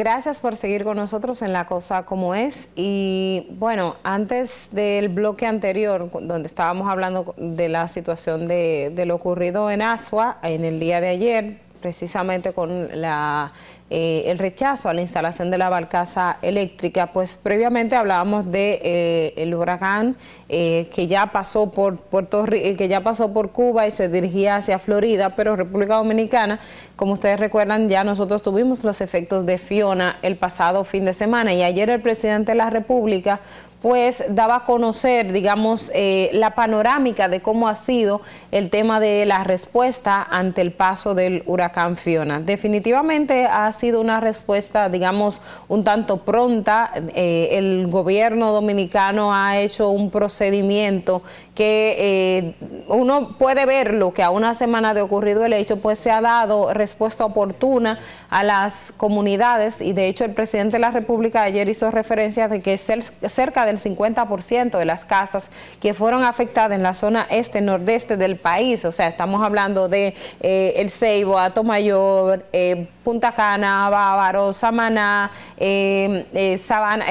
gracias por seguir con nosotros en La Cosa Como Es. Y bueno, antes del bloque anterior, donde estábamos hablando de la situación de, lo ocurrido en Asua en el día de ayer, precisamente con la eh, el rechazo a la instalación de la balcaza eléctrica, pues previamente hablábamos de eh, el huracán eh, que ya pasó por Puerto que ya pasó por Cuba y se dirigía hacia Florida, pero República Dominicana, como ustedes recuerdan, ya nosotros tuvimos los efectos de Fiona el pasado fin de semana y ayer el presidente de la República pues daba a conocer, digamos, la panorámica de cómo ha sido el tema de la respuesta ante el paso del huracán Fiona. Definitivamente ha sido una respuesta, digamos, un tanto pronta. Eh, el gobierno dominicano ha hecho un procedimiento que eh, uno puede ver lo que a una semana de ocurrido el hecho, pues se ha dado respuesta oportuna a las comunidades y de hecho el presidente de la República ayer hizo referencia de que cerca del 50% de las casas que fueron afectadas en la zona este, nordeste del país, o sea, estamos hablando de eh, El Ceibo, Atomayor, eh, Punta Cana, Bávaro, Samaná, eh, Sabana,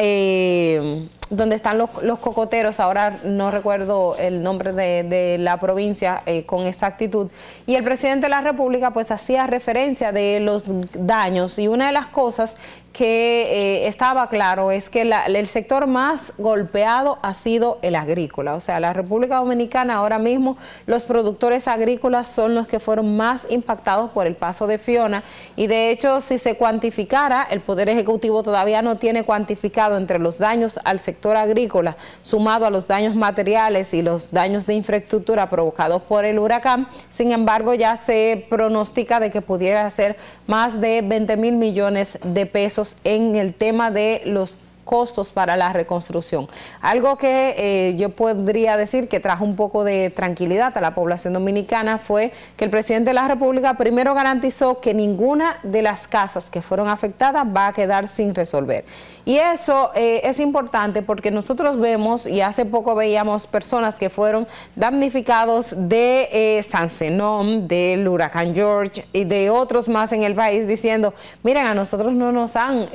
donde están los, cocoteros, ahora no recuerdo el nombre de, la provincia eh, con exactitud, y el presidente de la República pues hacía referencia de los daños y una de las cosas que eh, estaba claro es que el sector más golpeado ha sido el agrícola, o sea, la República Dominicana ahora mismo los productores agrícolas son los que fueron más impactados por el paso de Fiona y de hecho si se cuantificara, el Poder Ejecutivo todavía no tiene cuantificado entre los daños al sector sector agrícola, sumado a los daños materiales y los daños de infraestructura provocados por el huracán. Sin embargo, ya se pronostica de que pudiera ser más de 20 mil millones de pesos en el tema de los costos para la reconstrucción. Algo que eh, yo podría decir que trajo un poco de tranquilidad a la población dominicana fue que el presidente de la República primero garantizó que ninguna de las casas que fueron afectadas va a quedar sin resolver. Y eso eh, es importante porque nosotros vemos, y hace poco veíamos personas que fueron damnificados de eh, San Senón, del huracán George y de otros más en el país diciendo, miren, a nosotros no nos han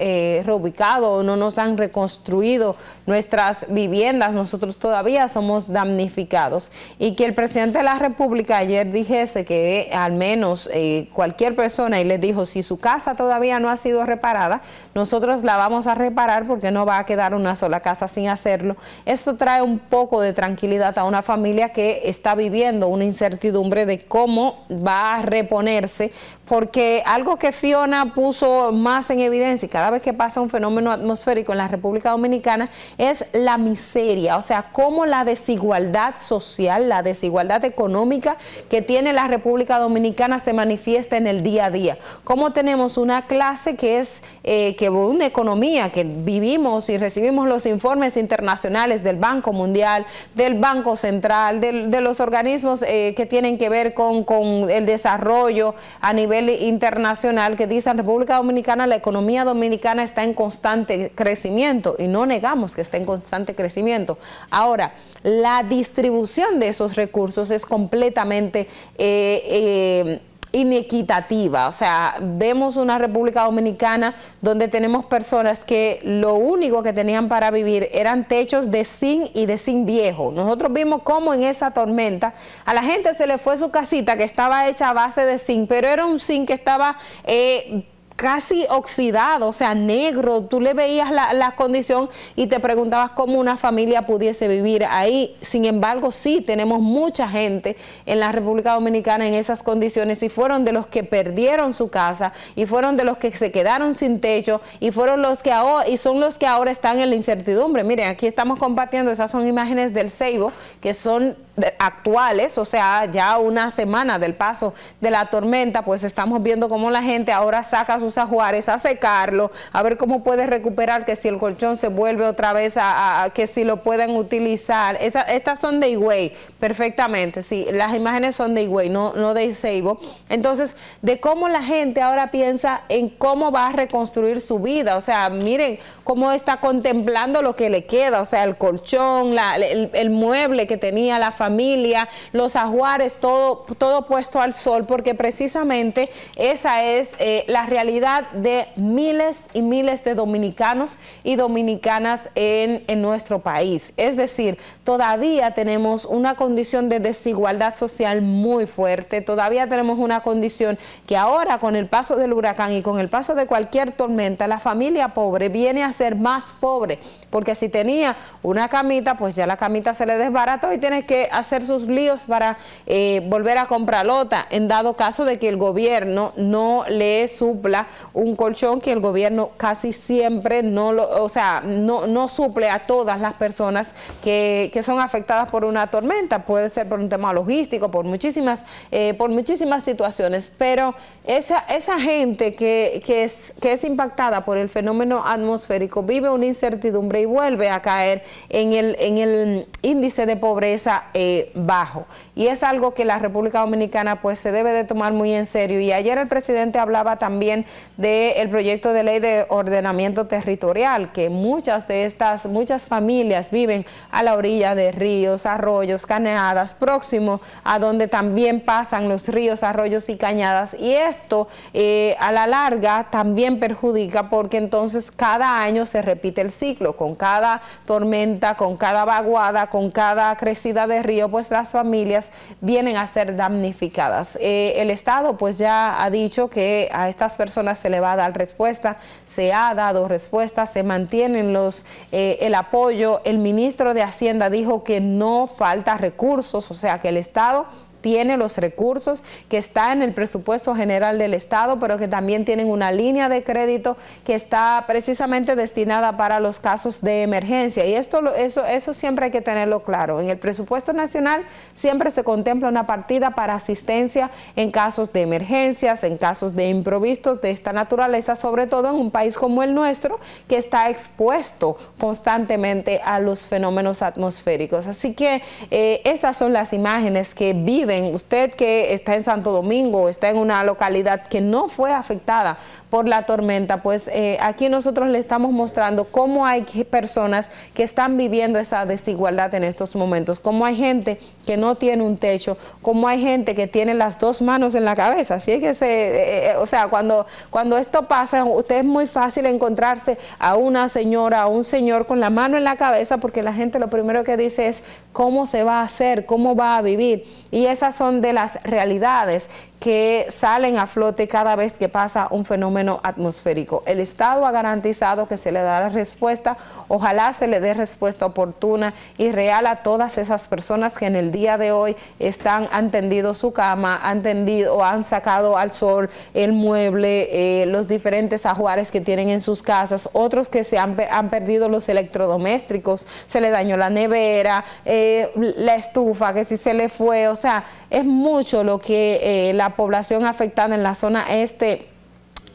reubicado, no nos han reconstruido nuestras viviendas, nosotros todavía somos damnificados. Y que el presidente de la República ayer dijese que eh, al menos eh, cualquier persona, y le dijo, si su casa todavía no ha sido reparada, nosotros la vamos a reparar porque no va a quedar una sola casa sin hacerlo. Esto trae un poco de tranquilidad a una familia que está viviendo una incertidumbre de cómo va a reponerse, porque algo que Fiona puso más en evidencia, cada vez que pasa un fenómeno atmosférico en las República Dominicana es la miseria, o sea, cómo la desigualdad social, la desigualdad económica que tiene la República Dominicana se manifiesta en el día a día. Cómo tenemos una clase que es, eh, que una economía que vivimos y recibimos los informes internacionales del Banco Mundial, del Banco Central, de los organismos eh, que tienen que ver con, con el desarrollo a nivel internacional, que dicen República Dominicana, la economía dominicana está en constante crecimiento y no negamos que está en constante crecimiento. Ahora, la distribución de esos recursos es completamente... Eh, eh, inequitativa. O sea, vemos una República Dominicana donde tenemos personas que lo único que tenían para vivir eran techos de zinc y de zinc viejo. Nosotros vimos cómo en esa tormenta a la gente se le fue su casita que estaba hecha a base de zinc, pero era un zinc que estaba... Eh, casi oxidado, o sea, negro, tú le veías la, la, condición y te preguntabas cómo una familia pudiese vivir ahí. Sin embargo, sí, tenemos mucha gente en la República Dominicana en esas condiciones y fueron de los que perdieron su casa y fueron de los que se quedaron sin techo y fueron los que ahora, y son los que ahora están en la incertidumbre. Miren, aquí estamos compartiendo, esas son imágenes del Ceibo, que son actuales, o sea, ya una semana del paso de la tormenta, pues estamos viendo cómo la gente ahora saca sus ajuares a secarlo, a ver cómo puede recuperar, que si el colchón se vuelve otra vez a, que si lo pueden utilizar. estas son de Higüey, perfectamente, sí, las imágenes son de Higüey, no, no de Seibo. Entonces, de cómo la gente ahora piensa en cómo va a reconstruir su vida, o sea, miren cómo está contemplando lo que le queda, o sea, el colchón, el, el mueble que tenía la familia, familia, los ajuares, todo, todo puesto al sol, porque precisamente esa es eh, la realidad de miles y miles de dominicanos y dominicanas en, en nuestro país. Es decir, todavía tenemos una condición de desigualdad social muy fuerte, todavía tenemos una condición que ahora con el paso del huracán y con el paso de cualquier tormenta, la familia pobre viene a ser más pobre, porque si tenía una camita, pues ya la camita se le desbarató y tienes que hacer sus líos para eh, volver a comprar lota en dado caso de que el gobierno no le supla un colchón que el gobierno casi siempre no lo, o sea, no, no suple a todas las personas que, son afectadas por una tormenta, puede ser por un tema logístico, por muchísimas, eh, por muchísimas situaciones, pero esa, esa gente que, que, es, que es impactada por el fenómeno atmosférico vive una incertidumbre y vuelve a caer en el, en el índice de pobreza. Eh, eh, bajo. Y es algo que la República Dominicana pues se debe de tomar muy en serio. Y ayer el presidente hablaba también del proyecto de ley de ordenamiento territorial, que muchas de estas, muchas familias viven a la orilla de ríos, arroyos, caneadas, próximo a donde también pasan los ríos, arroyos y cañadas. Y esto eh, a la larga también perjudica porque entonces cada año se repite el ciclo, con cada tormenta, con cada vaguada, con cada crecida de ríos pues las familias vienen a ser damnificadas. Eh, el Estado pues ya ha dicho que a estas personas se le va a dar respuesta, se ha dado respuesta, se mantienen los eh, el apoyo. El ministro de Hacienda dijo que no falta recursos, o sea que el Estado tiene los recursos, que está en el presupuesto general del Estado, pero que también tienen una línea de crédito que está precisamente destinada para los casos de emergencia. Y esto, eso, eso siempre hay que tenerlo claro. En el presupuesto nacional siempre se contempla una partida para asistencia en casos de emergencias, en casos de improvistos de esta naturaleza, sobre todo en un país como el nuestro, que está expuesto constantemente a los fenómenos atmosféricos. Así que eh, estas son las imágenes que viven usted que está en Santo Domingo, está en una localidad que no fue afectada por la tormenta, pues eh, aquí nosotros le estamos mostrando cómo hay personas que están viviendo esa desigualdad en estos momentos, cómo hay gente que no tiene un techo, cómo hay gente que tiene las dos manos en la cabeza. Así que, se, eh, eh, o sea, cuando, cuando esto pasa, usted es muy fácil encontrarse a una señora, a un señor con la mano en la cabeza, porque la gente lo primero que dice es cómo se va a hacer, cómo va a vivir. Y esa son de las realidades que salen a flote cada vez que pasa un fenómeno atmosférico. El Estado ha garantizado que se le dará respuesta, ojalá se le dé respuesta oportuna y real a todas esas personas que en el día de hoy están, han tendido su cama, han tendido o han sacado al sol el mueble, eh, los diferentes ajuares que tienen en sus casas, otros que se han, han perdido los electrodomésticos, se le dañó la nevera, eh, la estufa que si se le fue, o sea, es mucho lo que eh, la población afectada en la zona este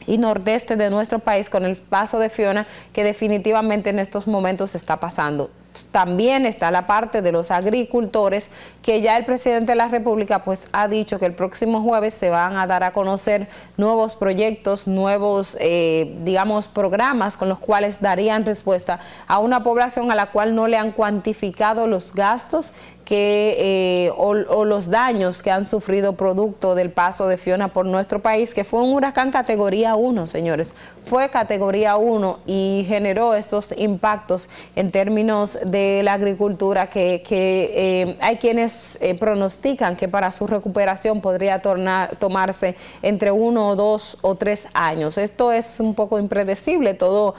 y nordeste de nuestro país con el paso de Fiona que definitivamente en estos momentos está pasando. También está la parte de los agricultores que ya el presidente de la República pues ha dicho que el próximo jueves se van a dar a conocer nuevos proyectos, nuevos eh, digamos programas con los cuales darían respuesta a una población a la cual no le han cuantificado los gastos que, eh, o, los daños que han sufrido producto del paso de Fiona por nuestro país, que fue un huracán categoría 1, señores. Fue categoría 1 y generó estos impactos en términos de la agricultura que, eh, hay quienes eh, pronostican que para su recuperación podría tomarse entre uno o dos o tres años. Esto es un poco impredecible, todo,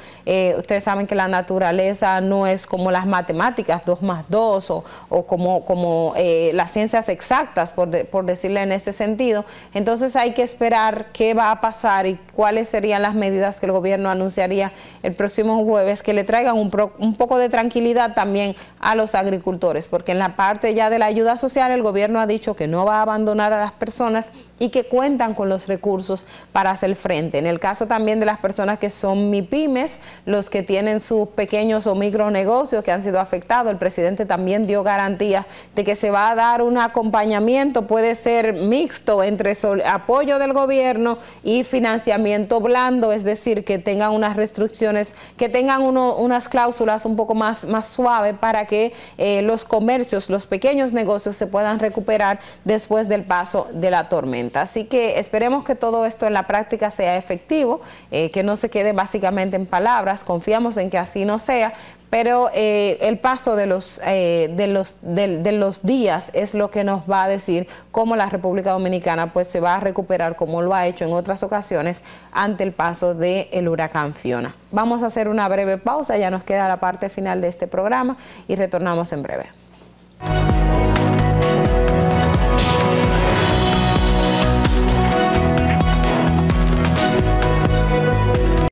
ustedes saben que la naturaleza no es como las matemáticas, dos más dos o, o como como, eh, las ciencias exactas, por, decirle en ese sentido. Entonces hay que esperar qué va a pasar y cuáles serían las medidas que el gobierno anunciaría el próximo jueves, que le traigan un, un poco de tranquilidad también a los agricultores, porque en la parte ya de la ayuda social el gobierno ha dicho que no va a abandonar a las personas y que cuentan con los recursos para hacer frente. En el caso también de las personas que son MIPIMES, los que tienen sus pequeños o micronegocios que han sido afectados, el presidente también dio garantías de que se va a dar un acompañamiento, puede ser mixto entre apoyo del gobierno y financiamiento blando, es decir, que tengan unas restricciones, que tengan unas cláusulas un poco más, más suaves para que eh, los comercios, los pequeños negocios se puedan recuperar después del paso de la tormenta. Así que esperemos que todo esto en la práctica sea efectivo, eh, que no se quede básicamente en palabras, confiamos en que así no sea, pero eh, el paso de los, eh, de, los, de, los días es lo que nos va a decir cómo la República Dominicana pues, se va a recuperar como lo ha hecho en otras ocasiones ante el paso del huracán Fiona. Vamos a hacer una breve pausa, ya nos queda la parte final de este programa y retornamos en breve.